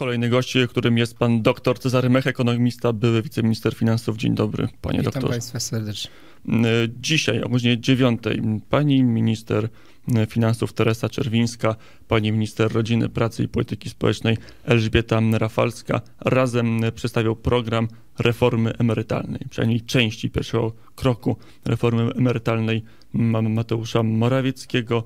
Kolejny gość, którym jest pan doktor Cezary Mech, ekonomista, były wiceminister finansów. Dzień dobry, panie Witam doktorze. Witam państwa serdecznie. Mm, y, dzisiaj o godzinie 9 pani minister y, finansów Teresa Czerwińska, pani minister rodziny, pracy i polityki społecznej Elżbieta Rafalska razem y, przedstawią program reformy emerytalnej, przynajmniej części pierwszego kroku reformy emerytalnej Mamy Mateusza Morawieckiego,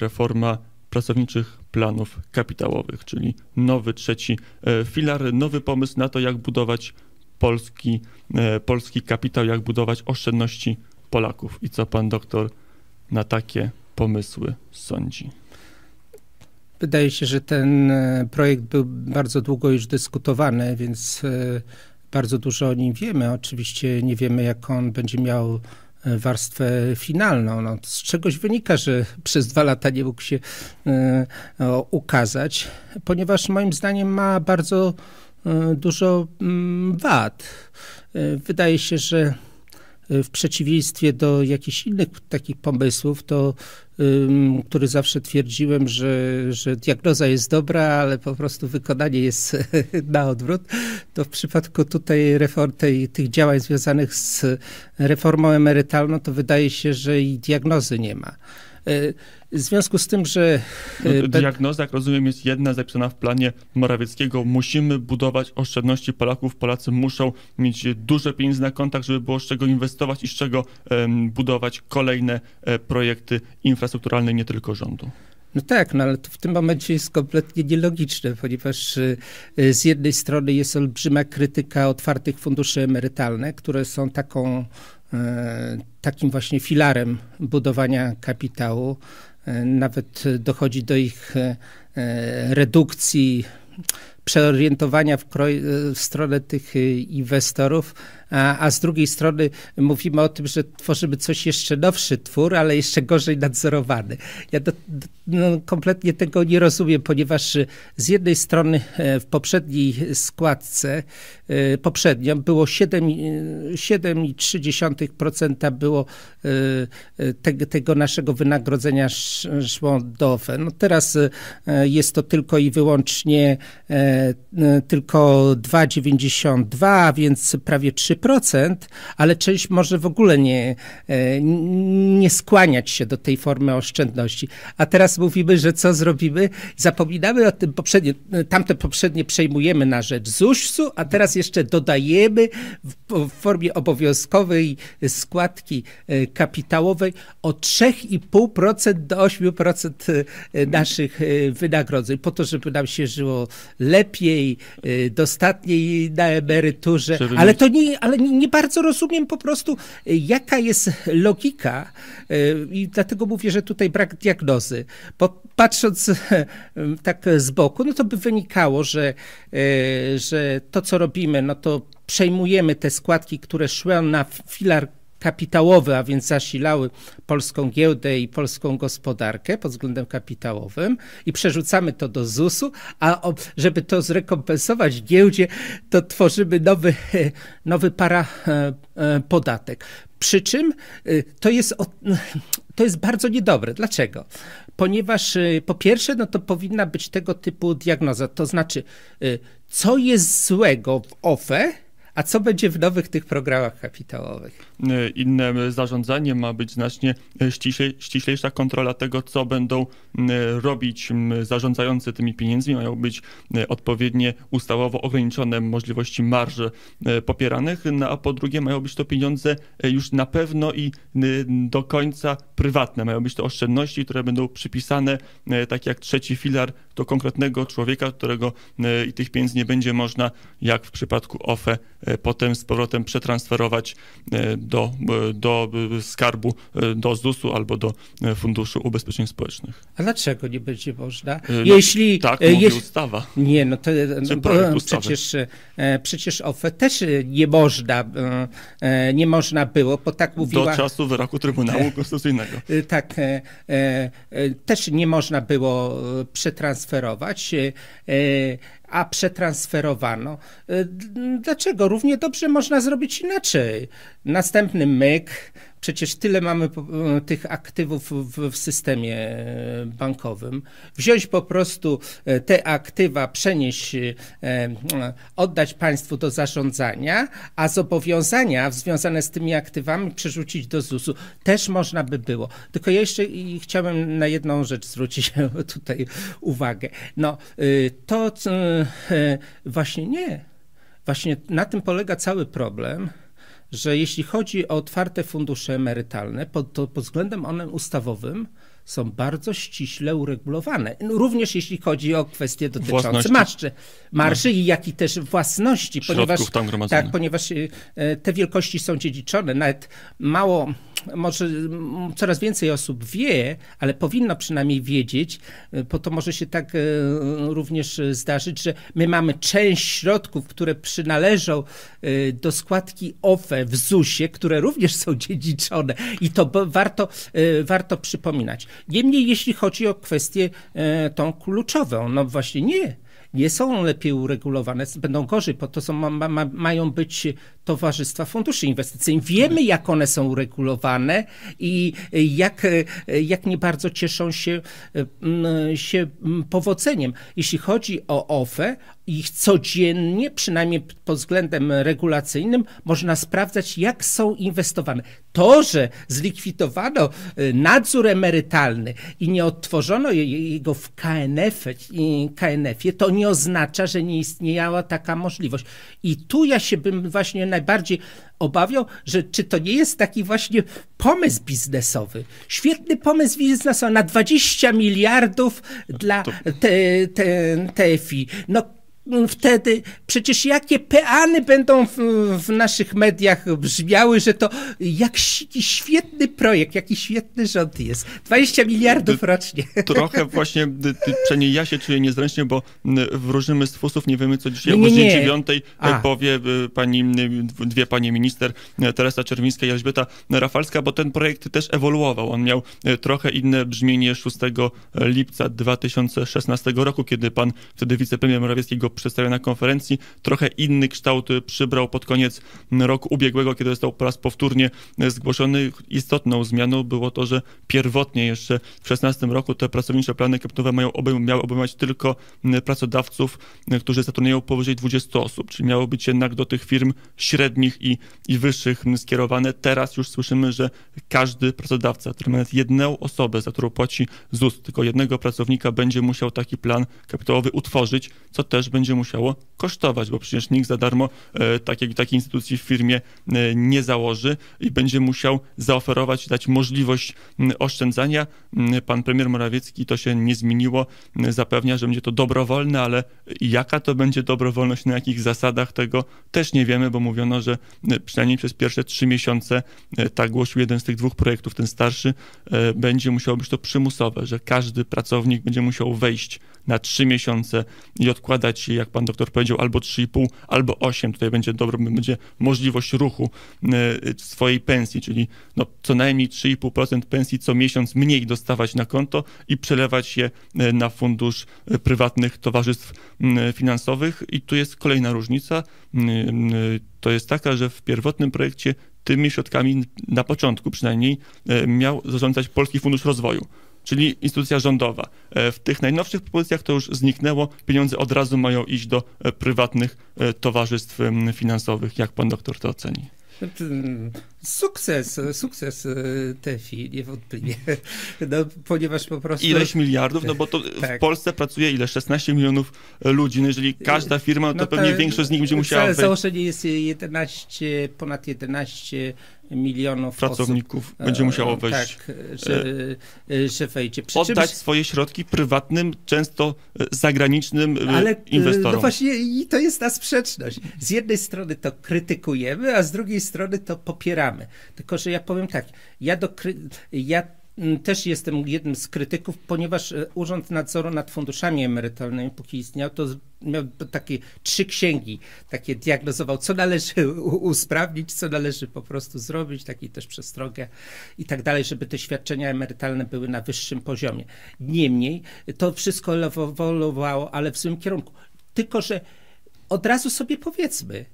reforma pracowniczych planów kapitałowych, czyli nowy trzeci e, filar, nowy pomysł na to, jak budować polski, e, polski kapitał, jak budować oszczędności Polaków. I co pan doktor na takie pomysły sądzi? Wydaje się, że ten e, projekt był bardzo długo już dyskutowany, więc bardzo dużo o nim wiemy. Oczywiście nie wiemy, jak on będzie miał warstwę finalną. No, z czegoś wynika, że przez dwa lata nie mógł się e, ukazać, ponieważ moim zdaniem ma bardzo e, dużo mm, wad. E, wydaje się, że w przeciwieństwie do jakichś innych takich pomysłów, to który zawsze twierdziłem, że, że diagnoza jest dobra, ale po prostu wykonanie jest na odwrót, to w przypadku tutaj reform, tej, tych działań związanych z reformą emerytalną, to wydaje się, że i diagnozy nie ma. E, w związku z tym, że... No e, diagnoza, jak rozumiem, jest jedna zapisana w planie Morawieckiego. Musimy budować oszczędności Polaków. Polacy muszą mieć duże pieniądze na kontach, żeby było z czego inwestować i z czego budować kolejne e, projekty infrastrukturalne, nie tylko rządu. No tak, no ale to w tym momencie jest kompletnie nielogiczne, ponieważ z jednej strony jest olbrzyma krytyka otwartych funduszy emerytalnych, które są taką E, takim właśnie filarem budowania kapitału. E, nawet dochodzi do ich e, redukcji, przeorientowania w, w stronę tych inwestorów a, a z drugiej strony mówimy o tym, że tworzymy coś jeszcze nowszy twór, ale jeszcze gorzej nadzorowany. Ja do, do, no, kompletnie tego nie rozumiem, ponieważ e, z jednej strony e, w poprzedniej składce, e, poprzednią było 7,3% było te, tego naszego wynagrodzenia szło do OFE. No teraz jest to tylko i wyłącznie tylko 2,92, a więc prawie 3 30%, ale część może w ogóle nie, e, nie skłaniać się do tej formy oszczędności. A teraz mówimy, że co zrobimy? Zapominamy o tym poprzednie, e, tamte poprzednie przejmujemy na rzecz ZUS-u, a teraz jeszcze dodajemy w, w formie obowiązkowej składki e, kapitałowej o 3,5% do 8% naszych wynagrodzeń, po to, żeby nam się żyło lepiej, dostatniej na emeryturze, ale to nie, ale nie bardzo rozumiem po prostu, e, jaka jest logika e, i dlatego mówię, że tutaj brak diagnozy. Bo patrząc e, tak z boku, no to by wynikało, że, że to, co robimy, no to przejmujemy te składki, które szły na filar kapitałowy, a więc zasilały polską giełdę i polską gospodarkę pod względem kapitałowym i przerzucamy to do ZUS-u, a żeby to zrekompensować giełdzie, to tworzymy nowy, nowy para e, e, podatek. Przy czym e, to jest, to jest bardzo niedobre. Dlaczego? Ponieważ po pierwsze, no to powinna być tego typu diagnoza, to znaczy, co jest złego w OFE, a co będzie w nowych tych programach kapitałowych? E, inne zarządzanie, ma być znacznie e, ściślej, ściślejsza kontrola tego, co będą e, robić zarządzający tymi pieniędzmi. Mają być odpowiednie ustawowo ograniczone możliwości marży popieranych, no, a po drugie mają być to pieniądze już na pewno i do końca prywatne. Mają być to oszczędności, które będą przypisane, tak jak trzeci filar, do konkretnego człowieka, którego i tych pieniędzy nie będzie można, jak w przypadku OFE, potem z powrotem przetransferować do, e, do e, skarbu, e, do ZUS-u albo do Funduszu Ubezpieczeń Społecznych. A dlaczego nie będzie można? No, Jeśli, tak, mówi ustawa. Nie, no to no, przecież, przecież OFE też nie można, nie można było, bo tak mówiła... Do czasu wyroku Trybunału Konstytucyjnego. Tak, też nie można było przetransferować, a przetransferowano. Y, dlaczego? Równie dobrze można zrobić inaczej. Następny myk, Przecież tyle mamy e, tych aktywów w, systemie e, bankowym. Wziąć po prostu e, te aktywa, przenieść, oddać państwu do zarządzania, a zobowiązania związane z tymi aktywami przerzucić do ZUS-u. Też można by było. Tylko ja jeszcze chciałem na jedną rzecz zwrócić tutaj uwagę. No, y, to właśnie nie. Właśnie na tym polega cały problem że jeśli chodzi o otwarte fundusze emerytalne, pod, to pod względem ustawowym są bardzo ściśle uregulowane. No, również jeśli chodzi o kwestie dotyczące Własności. marszy, marszy no. jak i też własności, Środków tak, ponieważ, tak, e, ponieważ te wielkości są dziedziczone. Nawet mało może mm, coraz więcej osób wie, ale powinno przynajmniej wiedzieć, y, bo to może się tak y, również y, zdarzyć, że my mamy część środków, które przynależą do składki OFE w ZUS-ie, które również są dziedziczone i to warto, warto przypominać. Niemniej, jeśli chodzi o kwestię tą kluczową, no właśnie nie nie są lepiej uregulowane, będą gorzej, bo to są, ma, ma, mają być towarzystwa funduszy inwestycyjnych. Wiemy, mhm. jak one są uregulowane i e, jak, e, jak nie bardzo cieszą się, e, się powodzeniem. Jeśli chodzi o OFE, ich codziennie, przynajmniej pod względem regulacyjnym, można sprawdzać, jak są inwestowane. To, że zlikwidowano y, nadzór emerytalny i nie odtworzono jego w KNF-ie, KNF to nie oznacza, że nie istniała taka możliwość. I tu ja się bym właśnie najbardziej obawiał, że czy to nie jest taki właśnie pomysł biznesowy. Świetny pomysł biznesowy na 20 miliardów no dla te, te, TFI. No wtedy przecież jakie peany będą w, w, naszych mediach brzmiały, że to jak świetny projekt, jaki świetny rząd jest. 20 miliardów rocznie. Trochę właśnie, przynajmniej ja się czuję niezręcznie, bo wróżymy z fusów, nie wiemy co dzisiaj. o godzinie 9 powie y, pani, dwie panie minister, e, Teresa Czerwińska i Elżbieta Rafalska, bo ten projekt też ewoluował. On miał e, trochę inne brzmienie 6 lipca 2016 roku, kiedy pan wtedy wicepremier Morawiecki go przedstawiony na konferencji, trochę inny kształt przybrał pod koniec roku ubiegłego, kiedy został po raz powtórnie zgłoszony. Istotną zmianą było to, że pierwotnie jeszcze w 16 roku te pracownicze plany kapitałowe mają obejm miały obejmować tylko pracodawców, którzy zatrudniają powyżej 20 osób, czyli miało być jednak do tych firm średnich i, i wyższych skierowane. Teraz już słyszymy, że każdy pracodawca, który ma nawet jedną osobę, za którą płaci ZUS, tylko jednego pracownika, będzie musiał taki plan kapitałowy utworzyć, co też będzie będzie musiało kosztować, bo przecież nikt za darmo e, takiej, takiej instytucji w firmie e, nie założy i będzie musiał zaoferować, dać możliwość oszczędzania. Pan premier Morawiecki to się nie zmieniło, zapewnia, że będzie to dobrowolne, ale jaka to będzie dobrowolność, na jakich zasadach tego też nie wiemy, bo mówiono, że przynajmniej przez pierwsze trzy miesiące, e, tak głosił jeden z tych dwóch projektów, ten starszy, będzie musiało być to przymusowe, że każdy pracownik będzie musiał wejść na 3 miesiące i odkładać je, jak pan doktor powiedział, albo 3,5, albo 8. Tutaj będzie dobrą, będzie możliwość ruchu e, swojej pensji, czyli no, co najmniej 3,5% pensji co miesiąc mniej dostawać na konto i przelewać je e, na fundusz e, prywatnych towarzystw finansowych. I tu jest kolejna różnica. To jest taka, że w pierwotnym projekcie tymi środkami na początku przynajmniej miał zarządzać Polski Fundusz Rozwoju czyli instytucja rządowa. E, w tych najnowszych propozycjach to już zniknęło, pieniądze od razu mają iść do e, prywatnych e, towarzystw finansowych. Jak pan doktor to oceni? Znaczy, mm, sukces, sukces TEFI, niewątpliwie. No, ponieważ po prostu. Ileś miliardów, no bo to tak. w Polsce pracuje ile? 16 milionów ludzi. No jeżeli każda firma, no to ta, pewnie większość z nich będzie musiała. Ale założenie jest 11, ponad 11 milionów pracowników osób, e, będzie musiało wejść. Tak, że, e, e, wejdzie. oddać czymś... swoje środki prywatnym, często zagranicznym Ale, inwestorom. No właśnie i to jest ta sprzeczność. Z jednej strony to krytykujemy, a z drugiej strony to popieramy. Tylko, że ja powiem tak, ja, do, ja Mm, też jestem jednym z krytyków, ponieważ e, Urząd Nadzoru nad Funduszami Emerytalnymi, póki istniał, to miał takie trzy księgi, takie diagnozował, co należy usprawnić, co należy po prostu zrobić, taki też przestrogę i tak dalej, żeby te świadczenia emerytalne były na wyższym poziomie. Niemniej e, to wszystko ewoluowało, ale w złym kierunku. Tylko, że od razu sobie powiedzmy,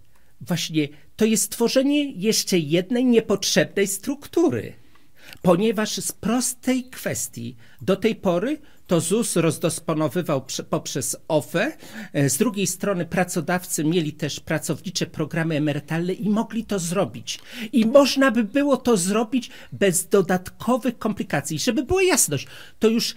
właśnie to jest tworzenie jeszcze jednej niepotrzebnej struktury ponieważ z prostej kwestii do tej pory to ZUS rozdosponowywał poprzez OFE. E, z drugiej strony pracodawcy mieli też pracownicze programy emerytalne i mogli to zrobić. I można by było to zrobić bez dodatkowych komplikacji. Żeby była jasność, to już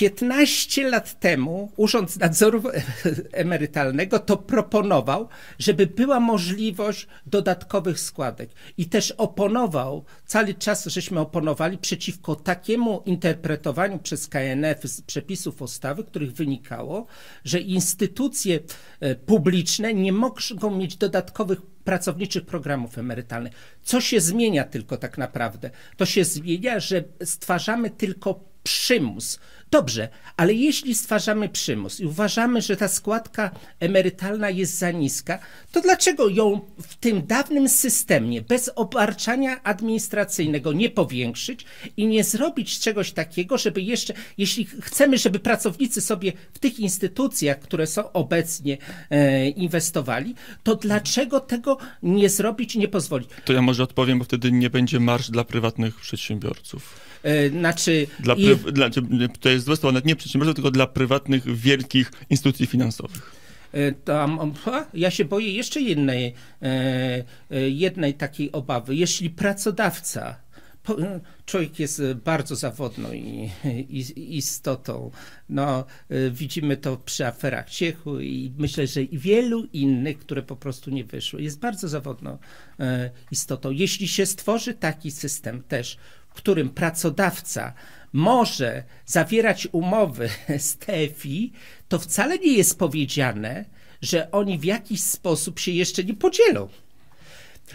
15 lat temu Urząd Nadzoru Emerytalnego to proponował, żeby była możliwość dodatkowych składek i też oponował, cały czas żeśmy oponowali przeciwko takiemu interpretowaniu przez KNF przepisów ustawy, których wynikało, że instytucje e, publiczne nie mogą mieć dodatkowych pracowniczych programów emerytalnych. Co się zmienia tylko tak naprawdę? To się zmienia, że stwarzamy tylko przymus Dobrze, ale jeśli stwarzamy przymus i uważamy, że ta składka emerytalna jest za niska, to dlaczego ją w tym dawnym systemie bez obarczania administracyjnego nie powiększyć i nie zrobić czegoś takiego, żeby jeszcze, jeśli chcemy, żeby pracownicy sobie w tych instytucjach, które są obecnie e, inwestowali, to dlaczego tego nie zrobić i nie pozwolić? To ja może odpowiem, bo wtedy nie będzie marsz dla prywatnych przedsiębiorców. E, znaczy, dla dla, to jest dostęp nawet nie przedsiębiorców, tylko dla prywatnych, wielkich instytucji finansowych. E, tam, ja się boję jeszcze jednej, e, jednej takiej obawy. Jeśli pracodawca człowiek jest bardzo zawodną i, i, istotą. No, widzimy to przy aferach Ciechu i myślę, że i wielu innych, które po prostu nie wyszły. Jest bardzo zawodną istotą. Jeśli się stworzy taki system też, którym pracodawca może zawierać umowy z TFI, e to wcale nie jest powiedziane, że oni w jakiś sposób się jeszcze nie podzielą.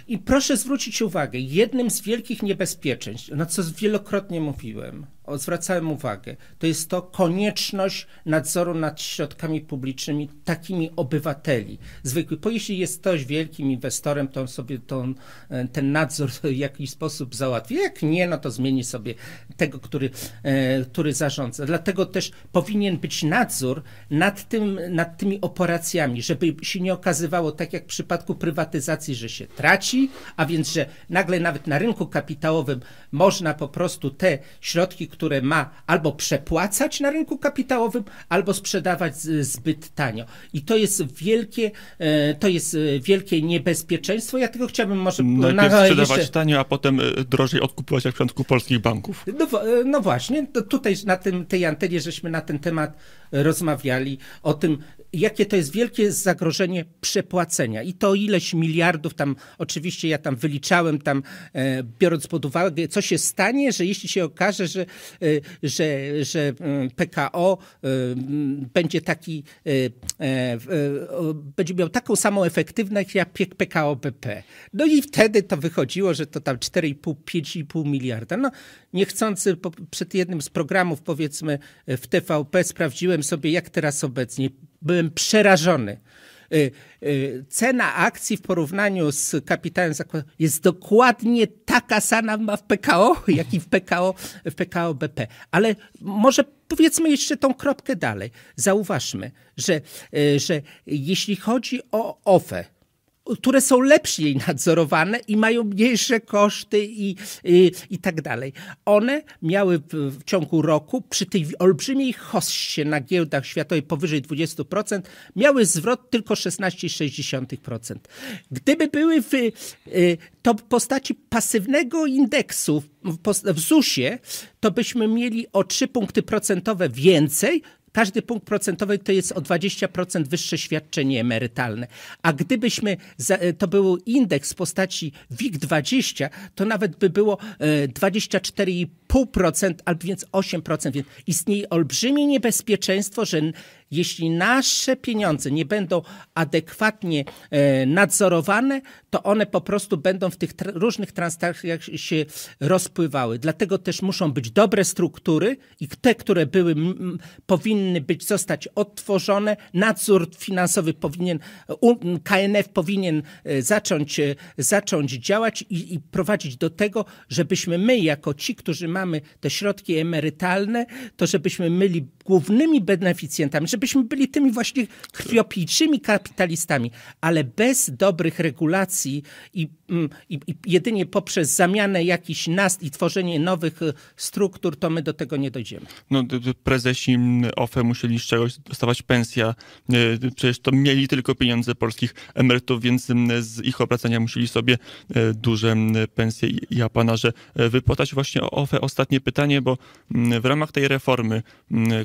I proszę zwrócić uwagę, jednym z wielkich niebezpieczeństw, na no co wielokrotnie mówiłem, zwracałem uwagę, to jest to konieczność nadzoru nad środkami publicznymi takimi obywateli zwykły. Bo jeśli jest ktoś wielkim inwestorem, to on sobie e, ten nadzór w jakiś sposób załatwi. Jak nie, no to zmieni sobie tego, który, e, który zarządza. Dlatego też powinien być nadzór nad, tym, nad tymi operacjami, żeby się nie okazywało tak jak w przypadku prywatyzacji, że się traci, a więc, że nagle nawet na rynku kapitałowym można po prostu te środki, które ma albo przepłacać na rynku kapitałowym, albo sprzedawać zbyt tanio. I to jest wielkie, e, to jest e, wielkie niebezpieczeństwo. Ja tylko chciałbym może... Najpierw na, sprzedawać jeszcze... tanio, a potem e, drożej odkupować jak w przypadku polskich banków. No, no właśnie, tutaj na tym, tej antenie żeśmy na ten temat rozmawiali, o tym jakie to jest wielkie zagrożenie przepłacenia i to ileś miliardów tam, oczywiście ja tam wyliczałem tam, e, biorąc pod uwagę, co się stanie, że jeśli się okaże, że, e, że, że mm, PKO e, mm, będzie taki, będzie miał taką samą efektywność jak PKO BP. No i wtedy to wychodziło, że to tam 4,5-5,5 miliarda. No niechcący przed jednym z programów powiedzmy w TVP sprawdziłem sobie jak teraz obecnie byłem przerażony. Y, y, cena akcji w porównaniu z kapitałem jest dokładnie taka sama w PKO, jak i w PKO, w PKO BP. Ale może powiedzmy jeszcze tą kropkę dalej. Zauważmy, że, y, że jeśli chodzi o OFE, które są lepiej nadzorowane i mają mniejsze koszty i, i, i tak dalej. One miały w, w, ciągu roku przy tej olbrzymiej hossie na giełdach światowych powyżej 20% miały zwrot tylko 16,6%. Gdyby były w, y, to w postaci pasywnego indeksu w, w ZUS-ie, to byśmy mieli o 3 punkty procentowe więcej, każdy punkt procentowy to jest o 20% wyższe świadczenie emerytalne. A gdybyśmy, za, e, to był indeks w postaci WIG20, to nawet by było 24,5%, e, albo więc 8%. Więc istnieje olbrzymie niebezpieczeństwo, że jeśli nasze pieniądze nie będą adekwatnie e, nadzorowane, to one po prostu będą w tych tra różnych transakcjach się rozpływały. Dlatego też muszą być dobre struktury i te, które były, powinny być, zostać odtworzone. Nadzór finansowy powinien, KNF powinien e, zacząć, e, zacząć działać i, i prowadzić do tego, żebyśmy my, jako ci, którzy mamy te środki emerytalne, to żebyśmy myli głównymi beneficjentami, żeby gdybyśmy byli tymi właśnie krwiopijczymi kapitalistami, ale bez dobrych regulacji i, mm, i, i jedynie poprzez zamianę jakichś nast i tworzenie nowych y, struktur, to my do tego nie dojdziemy. No, prezesi OFE musieli z czegoś dostawać pensja. Y, przecież to mieli tylko pieniądze polskich emerytów, więc z ich obracania musieli sobie e, duże pensje i apanarze wypłatać. Właśnie OFE ostatnie pytanie, bo w ramach tej reformy,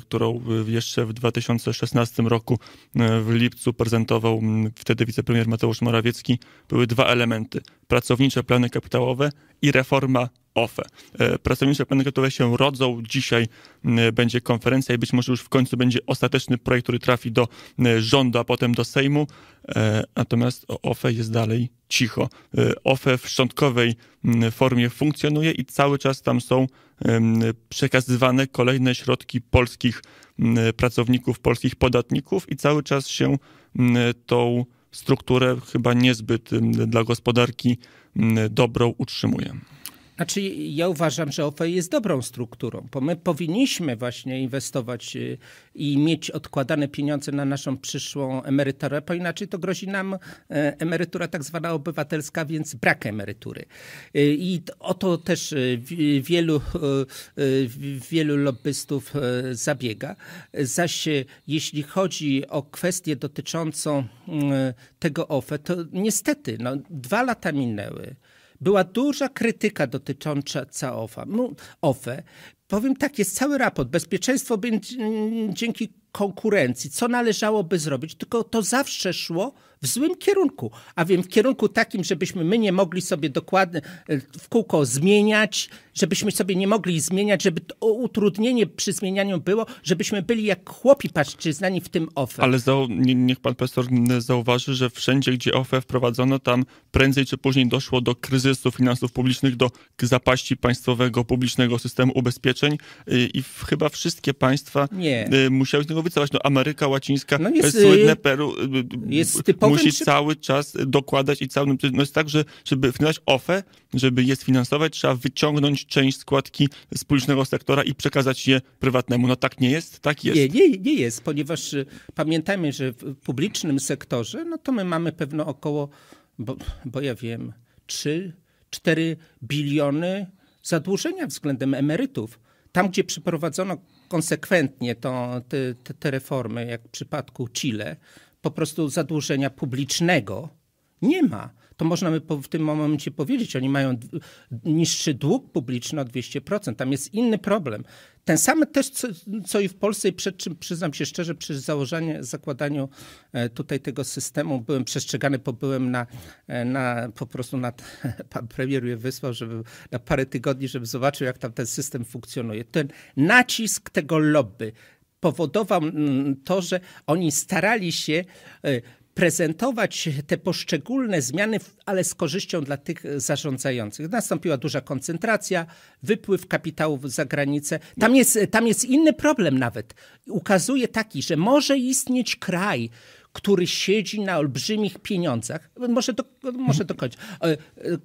którą y, jeszcze w 2000 2016 roku e, w lipcu prezentował wtedy wicepremier Mateusz Morawiecki, były dwa elementy: pracownicze plany kapitałowe i reforma OFE. E, Pracownicze plany kredytowe się rodzą. Dzisiaj e, będzie konferencja i być może już w końcu będzie ostateczny projekt, który trafi do e, rządu, a potem do Sejmu. Natomiast OFE jest dalej cicho. OFE w szczątkowej formie funkcjonuje i cały czas tam są przekazywane kolejne środki polskich pracowników, polskich podatników i cały czas się tą strukturę chyba niezbyt dla gospodarki dobrą utrzymuje. Znaczy, ja uważam, że OFE jest dobrą strukturą, bo my powinniśmy właśnie inwestować y, i mieć odkładane pieniądze na naszą przyszłą emeryturę, bo inaczej to grozi nam e, emerytura tak zwana obywatelska, więc brak emerytury. Y, I o to też y, wielu, wielu lobbystów e, zabiega. Zaś e, jeśli chodzi o kwestię dotyczącą tego OFE, to niestety no, dwa lata minęły była duża krytyka dotycząca OFE. No, OFE. Powiem tak, jest cały raport. Bezpieczeństwo mm, dzięki konkurencji. Co należałoby zrobić? Tylko to zawsze szło w złym kierunku, a więc w kierunku takim, żebyśmy my nie mogli sobie dokładnie w kółko zmieniać, żebyśmy sobie nie mogli zmieniać, żeby utrudnienie przy zmienianiu było, żebyśmy byli jak chłopi znani w tym OFE. Ale niech pan profesor zauważy, że wszędzie, gdzie OFE wprowadzono, tam prędzej czy później doszło do kryzysu finansów publicznych, do zapaści państwowego, publicznego systemu ubezpieczeń y, i chyba wszystkie państwa nie. Y, musiały z tego wycofać. No, Ameryka Łacińska, no jest, słynne y, Peru. Jest typowo musi się... cały czas dokładać i całym. No jest tak, że żeby wydać OFE, żeby je sfinansować, trzeba wyciągnąć część składki z publicznego sektora i przekazać je prywatnemu. No tak nie jest? Tak jest. Nie, nie, nie jest, ponieważ y, pamiętajmy, że w publicznym sektorze, no to my mamy pewno około, bo, bo ja wiem, 3, 4 biliony zadłużenia względem emerytów. Tam, gdzie przeprowadzono konsekwentnie to, te, te reformy, jak w przypadku Chile, po prostu zadłużenia publicznego nie ma. To można by w tym momencie powiedzieć, oni mają niższy dług publiczny o 200%. Tam jest inny problem. Ten sam też, co, co i w Polsce i przed czym, przyznam się szczerze, przy założeniu, zakładaniu e, tutaj tego systemu byłem przestrzegany, bo byłem na, e, na po prostu na, pan premier je wysłał, żeby na parę tygodni, żeby zobaczył, jak tam ten system funkcjonuje. Ten nacisk tego lobby, powodował mm, to, że oni starali się e, prezentować te poszczególne zmiany, ale z korzyścią dla tych zarządzających. Nastąpiła duża koncentracja, wypływ kapitałów za granicę. Tam jest, tam jest inny problem nawet. Ukazuje taki, że może istnieć kraj, który siedzi na olbrzymich pieniądzach, może, do, może dokończyć, e, e,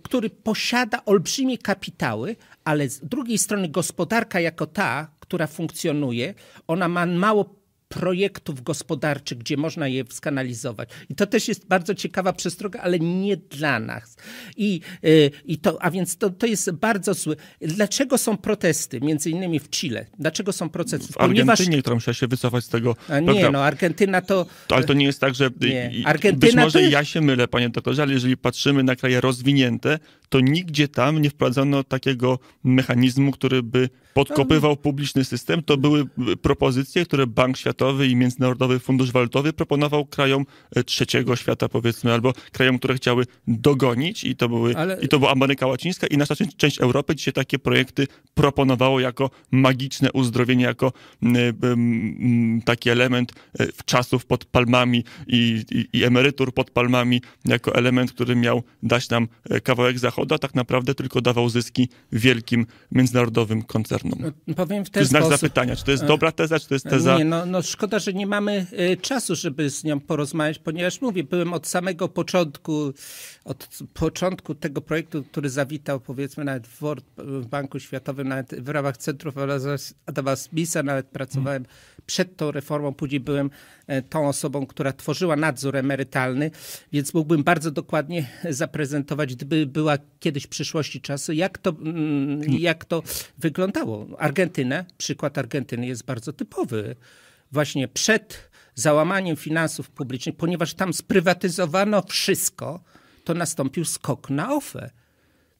który posiada olbrzymie kapitały, ale z drugiej strony gospodarka jako ta, która funkcjonuje, ona ma mało projektów gospodarczych, gdzie można je skanalizować. I to też jest bardzo ciekawa przestroga, ale nie dla nas. I, y, i to, a więc to, to jest bardzo zły. Dlaczego są protesty, między innymi w Chile? Dlaczego są protesty? W Argentynie, Ponieważ... która musiała się wycofać z tego a Nie, no Argentyna to... to... Ale to nie jest tak, że... Nie. Argentyna być może to... ja się mylę, panie doktorze, ale jeżeli patrzymy na kraje rozwinięte, to nigdzie tam nie wprowadzono takiego mechanizmu, który by podkopywał publiczny system. To były y, propozycje, które Bank Światowy Światowy i Międzynarodowy Fundusz Walutowy proponował krajom e, trzeciego świata, powiedzmy, albo krajom, które chciały dogonić i to, były, Ale... i to była Ameryka Łacińska i nasza część, część Europy dzisiaj takie projekty proponowało jako magiczne uzdrowienie, jako e, taki element e, czasów pod palmami i, i, i emerytur pod palmami, jako element, który miał dać nam kawałek zachodu, a tak naprawdę tylko dawał zyski wielkim międzynarodowym koncernom. Powiem w ten czy znak sposób. zapytania, czy to jest dobra teza, czy to jest teza Nie, no, no szkoda, że nie mamy e, czasu, żeby z nią porozmawiać, ponieważ mówię, byłem od samego początku, od początku tego projektu, który zawitał powiedzmy nawet w, World, Banku Światowym, nawet w ramach Centrów Adama Smitha, nawet pracowałem przed tą reformą, później byłem e, tą osobą, która tworzyła nadzór emerytalny, więc mógłbym bardzo dokładnie zaprezentować, gdyby była kiedyś w przyszłości czasu, jak to, mm, jak to wyglądało. Argentyna, przykład Argentyny jest bardzo typowy właśnie przed załamaniem finansów publicznych, ponieważ tam sprywatyzowano wszystko, to nastąpił skok na OFE.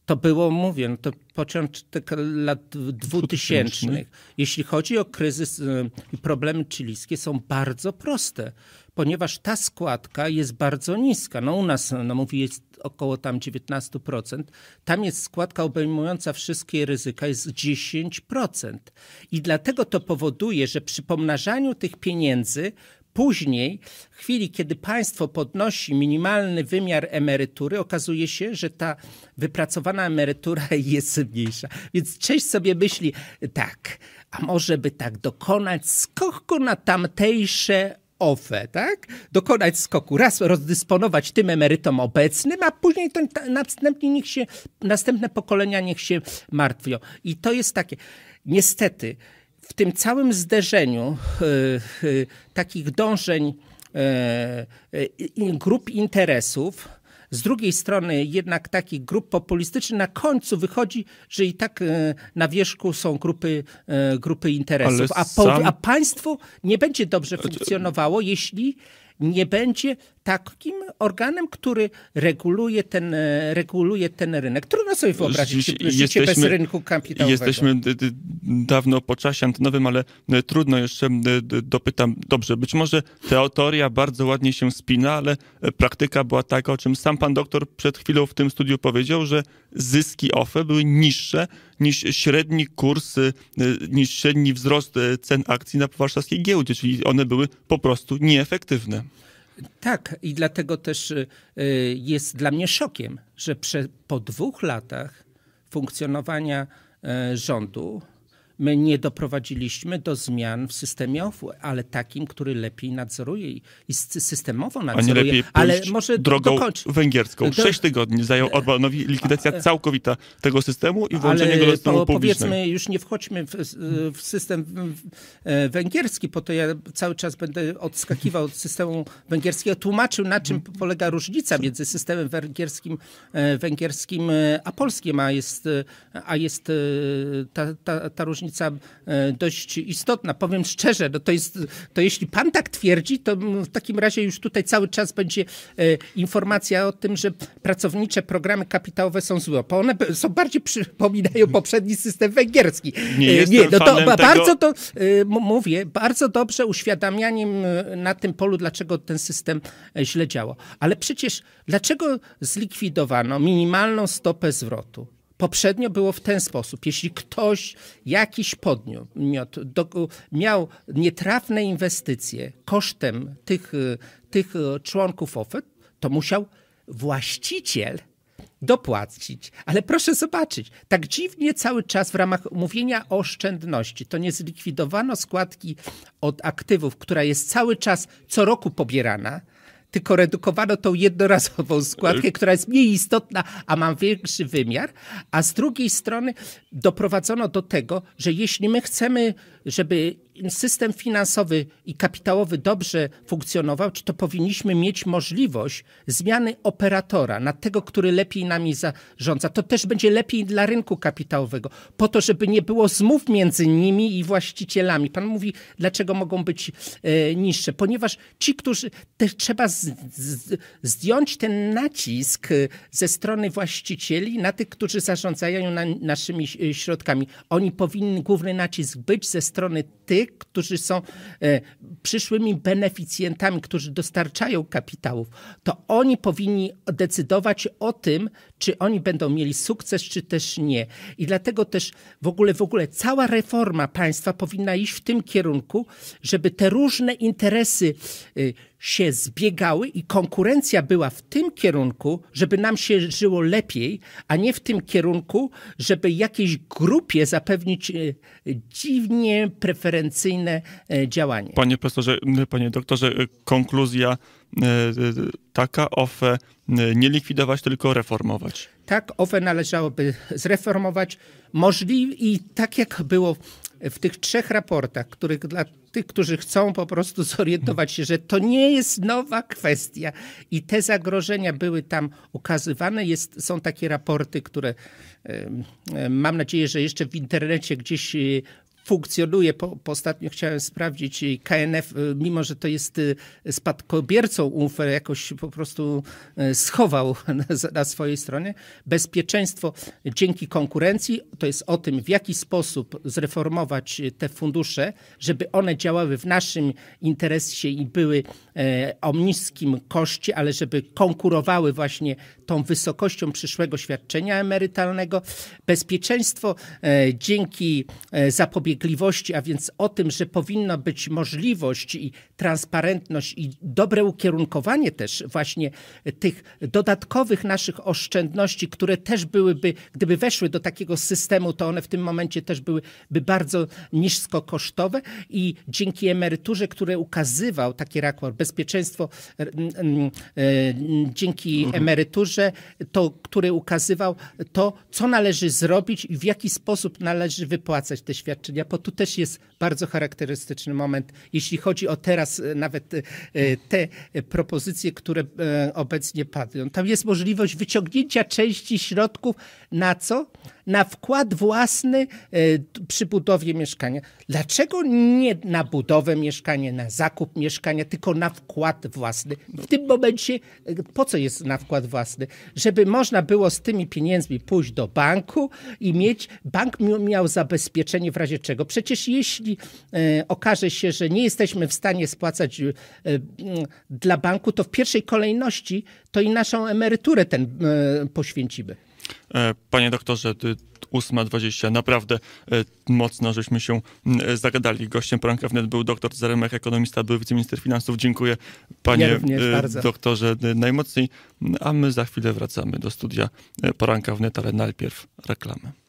To było, mówię, no to początek lat dwutysięcznych. Jeśli chodzi o kryzys i y, problemy chilijskie, są bardzo proste ponieważ ta składka jest bardzo niska. No u nas, no mówi, jest około tam 19%. Tam jest składka obejmująca wszystkie ryzyka, jest 10%. I dlatego to powoduje, że przy pomnażaniu tych pieniędzy później, w chwili, kiedy państwo podnosi minimalny wymiar emerytury, okazuje się, że ta wypracowana emerytura jest mniejsza. Więc część sobie myśli, tak, a może by tak dokonać skoku na tamtejsze OFE, tak? Dokonać skoku, raz rozdysponować tym emerytom obecnym, a później to następnie niech się, następne pokolenia niech się martwią. I to jest takie, niestety, w tym całym zderzeniu yy, yy, takich dążeń, e, grup interesów, z drugiej strony jednak takich grup populistycznych na końcu wychodzi, że i tak e, na wierzchu są grupy, e, grupy interesów. A, po, a państwo nie będzie dobrze funkcjonowało, jeśli nie będzie takim organem, który reguluje ten, e, reguluje ten rynek. Trudno sobie wyobrazić życie jesteśmy, bez rynku kapitałowego. Jesteśmy dawno po czasie antynowym, ale e, trudno jeszcze dopytam. Dobrze, być może teoria bardzo ładnie się spina, ale e, praktyka była taka, o czym sam pan doktor przed chwilą w tym studiu powiedział, że zyski OFE były niższe niż średni kurs, niż średni wzrost cen akcji na warszawskiej giełdzie, czyli one były po prostu nieefektywne. Tak, i dlatego też y, jest dla mnie szokiem, że po dwóch latach funkcjonowania y, rządu My nie doprowadziliśmy do zmian w systemie OFU, ale takim, który lepiej nadzoruje i systemowo nadzoruje. A nie lepiej ale może drogą dokończ. węgierską. Sześć tygodni zajął Orbanowi likwidacja e, całkowita tego systemu i włączenie go do systemu po, publicznego. Powiedzmy, już nie wchodźmy w, w, system e, węgierski, bo to ja cały czas będę odskakiwał od systemu węgierskiego, tłumaczył na czym polega różnica między systemem węgierskim, e, węgierskim a polskim, a jest, a jest ta, ta, ta różnica różnica e, dość istotna. Powiem szczerze, no to, jest, to jeśli pan tak twierdzi, to w takim razie już tutaj cały czas będzie e, informacja o tym, że pracownicze programy kapitałowe są złe, bo one są bardziej przypominają poprzedni system węgierski. Nie, e, jestem Nie no to fanem bardzo tego... to mówię, bardzo dobrze uświadamianiem na tym polu, dlaczego ten system źle działa. Ale przecież dlaczego zlikwidowano minimalną stopę zwrotu? Poprzednio było w ten sposób. Jeśli ktoś, jakiś podmiot miał nietrafne inwestycje kosztem tych, tych członków OFE, to musiał właściciel dopłacić. Ale proszę zobaczyć, tak dziwnie cały czas w ramach mówienia o oszczędności, to nie zlikwidowano składki od aktywów, która jest cały czas co roku pobierana, tylko redukowano tą jednorazową składkę, tak. która jest mniej istotna, a ma większy wymiar. A z drugiej strony doprowadzono do tego, że jeśli my chcemy, żeby system finansowy i kapitałowy dobrze funkcjonował, czy to powinniśmy mieć możliwość zmiany operatora na tego, który lepiej nami zarządza. To też będzie lepiej dla rynku kapitałowego, po to, żeby nie było zmów między nimi i właścicielami. Pan mówi, dlaczego mogą być e, niższe? Ponieważ ci, którzy też trzeba z, z, zdjąć ten nacisk e, ze strony właścicieli na tych, którzy zarządzają na, naszymi e, środkami. Oni powinni, główny nacisk być ze strony tych, tych, którzy są e, przyszłymi beneficjentami, którzy dostarczają kapitałów, to oni powinni decydować o tym, czy oni będą mieli sukces, czy też nie. I dlatego też w ogóle, w ogóle cała reforma państwa powinna iść w tym kierunku, żeby te różne interesy y, się zbiegały i konkurencja była w tym kierunku, żeby nam się żyło lepiej, a nie w tym kierunku, żeby jakiejś grupie zapewnić e, dziwnie preferencyjne e, działanie. Panie profesorze, panie doktorze, e, konkluzja taka OFE nie likwidować, tylko reformować. Tak, OFE należałoby zreformować możliwie i tak jak było w tych trzech raportach, których dla tych, którzy chcą po prostu zorientować się, że to nie jest nowa kwestia i te zagrożenia były tam ukazywane, jest, są takie raporty, które mam nadzieję, że jeszcze w internecie gdzieś y, funkcjonuje, po, po, ostatnio chciałem sprawdzić y, KNF, y, mimo że to jest y, spadkobiercą UNFER, jakoś po prostu schował na, na, swojej stronie. Bezpieczeństwo dzięki konkurencji to jest o tym, w jaki sposób zreformować te fundusze, żeby one działały w naszym interesie i były e, o niskim koszcie, ale żeby konkurowały właśnie tą wysokością przyszłego świadczenia emerytalnego. Bezpieczeństwo e, dzięki e, zapobieganiu sprawiedliwości, a więc o tym, że powinna być możliwość i transparentność i dobre ukierunkowanie też właśnie tych dodatkowych naszych oszczędności, które też byłyby, gdyby weszły do takiego systemu, to one w tym momencie też byłyby bardzo niskokosztowe i dzięki emeryturze, które ukazywał taki raport bezpieczeństwo e, dzięki mhm. emeryturze, to, który ukazywał to, co należy zrobić i w jaki sposób należy wypłacać te świadczenia bo tu też jest bardzo charakterystyczny moment, jeśli chodzi o teraz e, nawet e, te e, propozycje, które obecnie padły. Tam jest możliwość wyciągnięcia części środków na co? na wkład własny e, przy budowie mieszkania. Dlaczego nie na budowę mieszkania, na zakup mieszkania, tylko na wkład własny? W tym momencie e, po co jest na wkład własny? Żeby można było z tymi pieniędzmi pójść do banku i mieć, bank miał zabezpieczenie w razie czego. Przecież jeśli e, okaże się, że nie jesteśmy w stanie spłacać dla banku, to w pierwszej kolejności to i naszą emeryturę ten poświęcimy. E, panie doktorze, 8.20, naprawdę e, mocno żeśmy się e, zagadali. Gościem poranka wnet był doktor Zaremek, ekonomista, były wiceminister finansów. Dziękuję panie ja doktorze najmocniej. A my za chwilę wracamy do studia poranka wnet, ale najpierw reklamy.